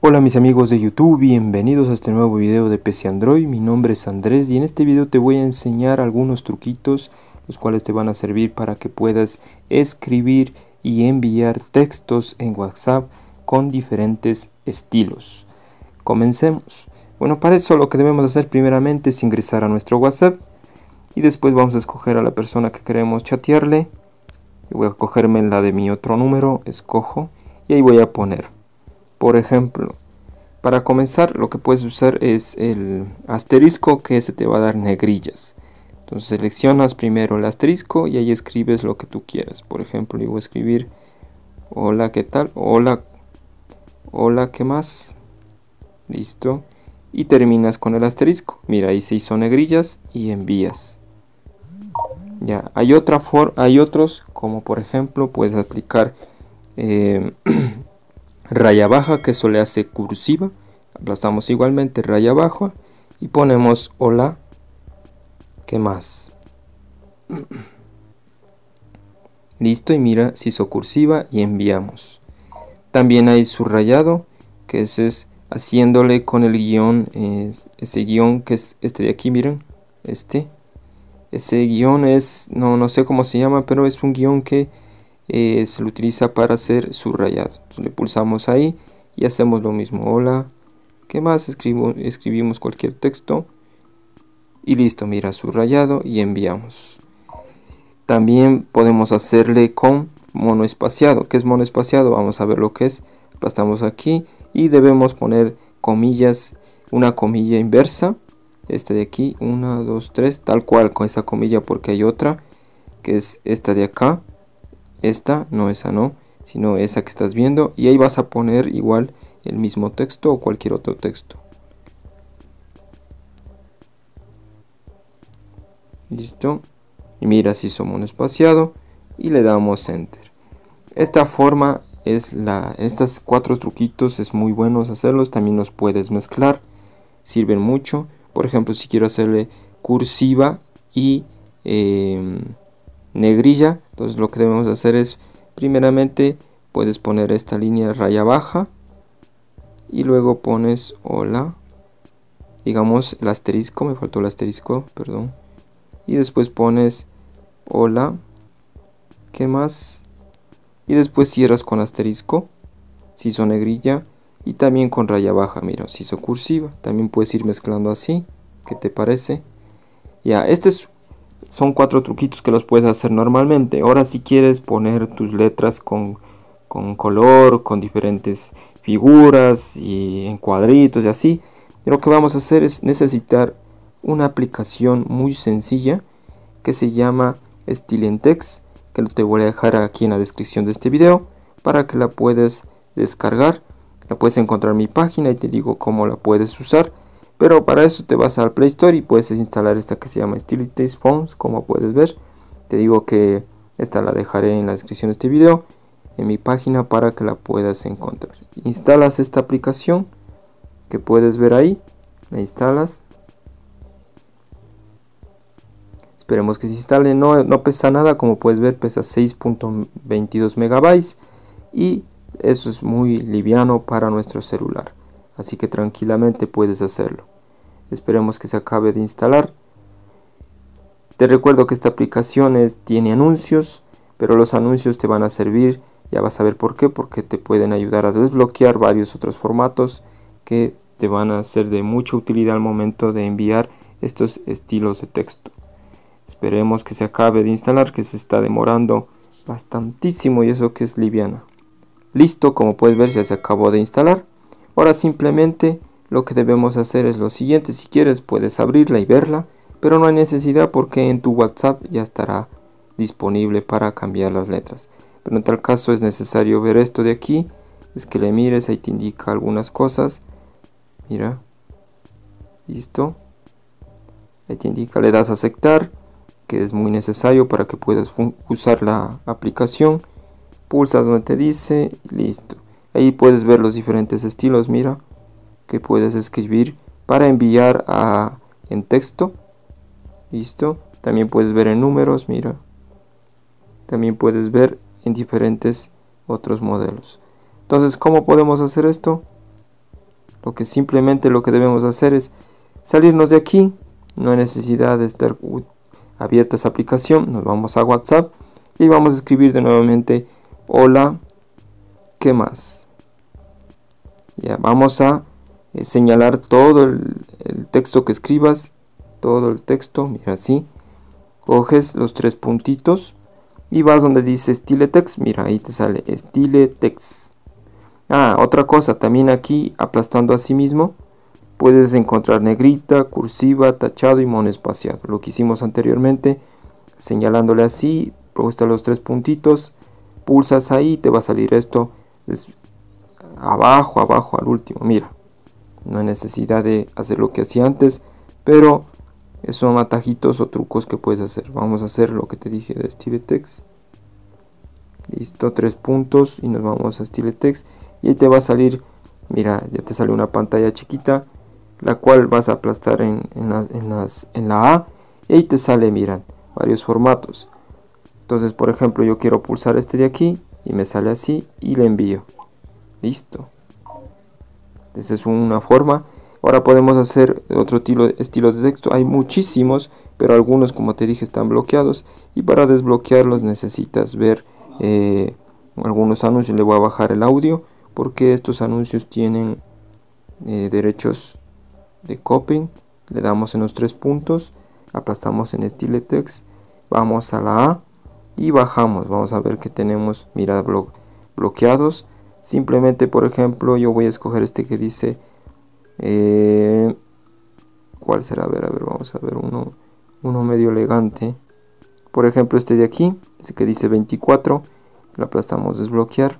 Hola mis amigos de YouTube, bienvenidos a este nuevo video de PC Android, mi nombre es Andrés y en este video te voy a enseñar algunos truquitos los cuales te van a servir para que puedas escribir y enviar textos en WhatsApp con diferentes estilos. Comencemos. Bueno, para eso lo que debemos hacer primeramente es ingresar a nuestro WhatsApp y después vamos a escoger a la persona que queremos chatearle. Voy a cogerme la de mi otro número, escojo y ahí voy a poner por ejemplo, para comenzar lo que puedes usar es el asterisco que se te va a dar negrillas. Entonces seleccionas primero el asterisco y ahí escribes lo que tú quieras. Por ejemplo, yo voy a escribir hola, ¿qué tal? Hola, hola, ¿qué más? Listo. Y terminas con el asterisco. Mira, ahí se hizo negrillas y envías. Ya, hay, otra forma hay otros como por ejemplo puedes aplicar eh, raya baja, que eso le hace cursiva. Aplastamos igualmente raya baja y ponemos hola. ¿Qué más? Listo y mira si hizo cursiva y enviamos. También hay subrayado, que es haciéndole con el guión, ese guión que es este de aquí, miren, este. Ese guión es, no, no sé cómo se llama, pero es un guión que eh, se lo utiliza para hacer subrayado. Entonces le pulsamos ahí y hacemos lo mismo. Hola, ¿qué más? escribimos cualquier texto y listo, mira, subrayado y enviamos. También podemos hacerle con monoespaciado. ¿Qué es monoespaciado? Vamos a ver lo que es. Aplastamos aquí y debemos poner comillas, una comilla inversa. Esta de aquí, 1, 2, 3 tal cual con esa comilla porque hay otra que es esta de acá esta, no esa no, sino esa que estás viendo y ahí vas a poner igual el mismo texto o cualquier otro texto. Listo. Y mira si somos un espaciado y le damos enter. Esta forma es la estas cuatro truquitos es muy bueno hacerlos, también los puedes mezclar. Sirven mucho. Por ejemplo, si quiero hacerle cursiva y em, negrilla, entonces lo que debemos hacer es, primeramente, puedes poner esta línea raya baja y luego pones hola, digamos el asterisco, me faltó el asterisco, perdón, y después pones hola, ¿qué más? Y después cierras con asterisco, si son negrilla, y también con raya baja, mira, si hizo cursiva, también puedes ir mezclando así, ¿qué te parece? Ya, este es son cuatro truquitos que los puedes hacer normalmente. Ahora si quieres poner tus letras con, color, con diferentes figuras y en cuadritos y así, lo que vamos a hacer es necesitar una aplicación muy sencilla que se llama Text que te voy a dejar aquí en la descripción de este video para que la puedas descargar. La puedes encontrar en mi página y te digo cómo la puedes usar. Pero para eso te vas al Play Store y puedes instalar esta que se llama Stilites Phones, como puedes ver. Te digo que esta la dejaré en la descripción de este video, en mi página para que la puedas encontrar. Instalas esta aplicación que puedes ver ahí, la instalas. Esperemos que se instale, no, no pesa nada, como puedes ver pesa 6.22 megabytes y eso es muy liviano para nuestro celular así que tranquilamente puedes hacerlo. Esperemos que se acabe de instalar. Te recuerdo que esta aplicación es, tiene anuncios, pero los anuncios te van a servir, ya vas a ver por qué, porque te pueden ayudar a desbloquear varios otros formatos que te van a ser de mucha utilidad al momento de enviar estos estilos de texto. Esperemos que se acabe de instalar, que se está demorando bastantísimo y eso que es liviana. Listo, como puedes ver ya se acabó de instalar. Ahora simplemente lo que debemos hacer es lo siguiente, si quieres puedes abrirla y verla, pero no hay necesidad porque en tu WhatsApp ya estará disponible para cambiar las letras. Pero en tal caso es necesario ver esto de aquí, es que le mires, ahí te indica algunas cosas, mira, listo, ahí te indica, le das a aceptar, que es muy necesario para que puedas usar la aplicación, pulsas donde te dice, listo. Ahí puedes ver los diferentes estilos, mira, que puedes escribir para enviar a, en texto. Listo. También puedes ver en números, mira. También puedes ver en diferentes otros modelos. Entonces, ¿cómo podemos hacer esto? Lo que simplemente lo que debemos hacer es salirnos de aquí. No hay necesidad de estar abierta esa aplicación. Nos vamos a WhatsApp y vamos a escribir de nuevamente hola, ¿qué más? Ya vamos a eh, señalar todo el, texto que escribas, todo el texto, mira así. Coges los tres puntitos y vas donde dice style text, mira ahí te sale style text. Ah, otra cosa, también aquí aplastando a sí mismo puedes encontrar negrita, cursiva, tachado y monoespaciado. Lo que hicimos anteriormente, señalándole así, está los tres puntitos, pulsas ahí, te va a salir esto, abajo, abajo al último, mira. No hay necesidad de hacer lo que hacía antes, pero son atajitos o trucos que puedes hacer. Vamos a hacer lo que te dije de Stiletex. Listo, tres puntos y nos vamos a Stiletex. Y ahí te va a salir, mira, ya te sale una pantalla chiquita, la cual vas a aplastar en, la, en la A. Y ahí te sale, miran, varios formatos. Entonces, por ejemplo, yo quiero pulsar este de aquí y me sale así y le envío. Listo. Esa es una forma. Ahora podemos hacer otro estilo, de texto. Hay muchísimos, pero algunos, como te dije, están bloqueados. Y para desbloquearlos necesitas ver eh, algunos anuncios. Le voy a bajar el audio porque estos anuncios tienen eh, derechos de copying. Le damos en los tres puntos, aplastamos en estilo text, vamos a la A y bajamos. Vamos a ver que tenemos, mira, bloqueados. Simplemente, por ejemplo, yo voy a escoger este que dice... Eh, ¿Cuál será? A ver, a ver, vamos a ver. Uno, uno medio elegante. Por ejemplo, este de aquí, este que dice 24. Lo aplastamos desbloquear.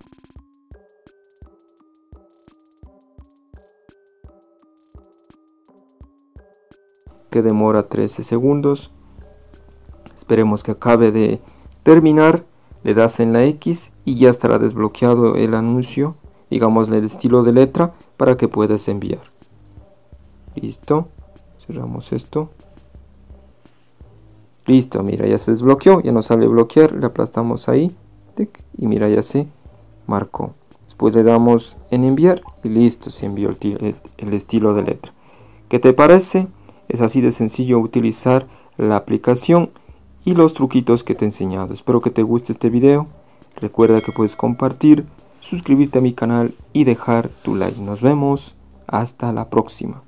Que demora 13 segundos. Esperemos que acabe de terminar le das en la X y ya estará desbloqueado el anuncio, digamos el estilo de letra para que puedas enviar. Listo, cerramos esto. Listo, mira, ya se desbloqueó, ya no sale bloquear, le aplastamos ahí, y mira, ya se marcó. Después le damos en enviar y listo, se envió el, el estilo de letra. ¿Qué te parece? Es así de sencillo utilizar la aplicación y los truquitos que te he enseñado. Espero que te guste este video. Recuerda que puedes compartir, suscribirte a mi canal y dejar tu like. Nos vemos. Hasta la próxima.